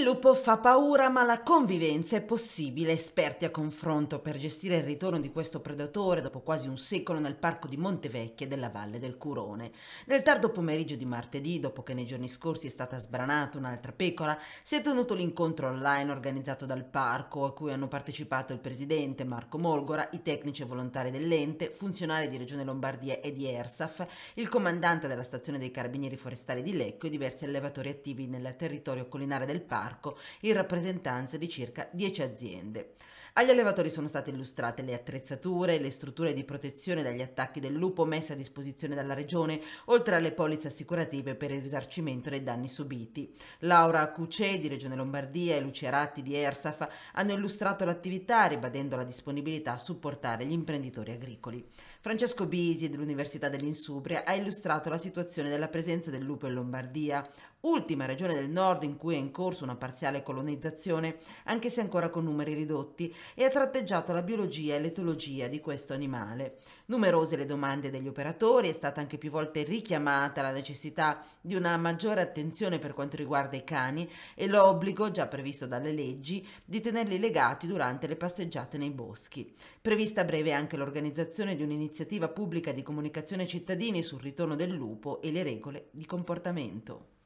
Il lupo fa paura, ma la convivenza è possibile. Esperti a confronto per gestire il ritorno di questo predatore dopo quasi un secolo nel parco di Montevecchia della Valle del Curone. Nel tardo pomeriggio di martedì, dopo che nei giorni scorsi è stata sbranata un'altra pecora, si è tenuto l'incontro online organizzato dal parco, a cui hanno partecipato il presidente Marco Molgora, i tecnici e volontari dell'ente, funzionari di Regione Lombardia e di ERSAF, il comandante della stazione dei Carabinieri Forestali di Lecco e diversi allevatori attivi nel territorio collinare del parco parco, in rappresentanza di circa 10 aziende. Agli allevatori sono state illustrate le attrezzature e le strutture di protezione dagli attacchi del lupo messe a disposizione dalla Regione, oltre alle polizze assicurative per il risarcimento dei danni subiti. Laura Cucè di Regione Lombardia e Lucia Ratti di ERSAF hanno illustrato l'attività ribadendo la disponibilità a supportare gli imprenditori agricoli. Francesco Bisi dell'Università dell'Insubria ha illustrato la situazione della presenza del lupo in Lombardia, ultima regione del nord in cui è in corso una parziale colonizzazione, anche se ancora con numeri ridotti, e ha tratteggiato la biologia e l'etologia di questo animale. Numerose le domande degli operatori, è stata anche più volte richiamata la necessità di una maggiore attenzione per quanto riguarda i cani e l'obbligo, già previsto dalle leggi, di tenerli legati durante le passeggiate nei boschi. Prevista a breve anche l'organizzazione di un'iniziativa pubblica di comunicazione cittadini sul ritorno del lupo e le regole di comportamento.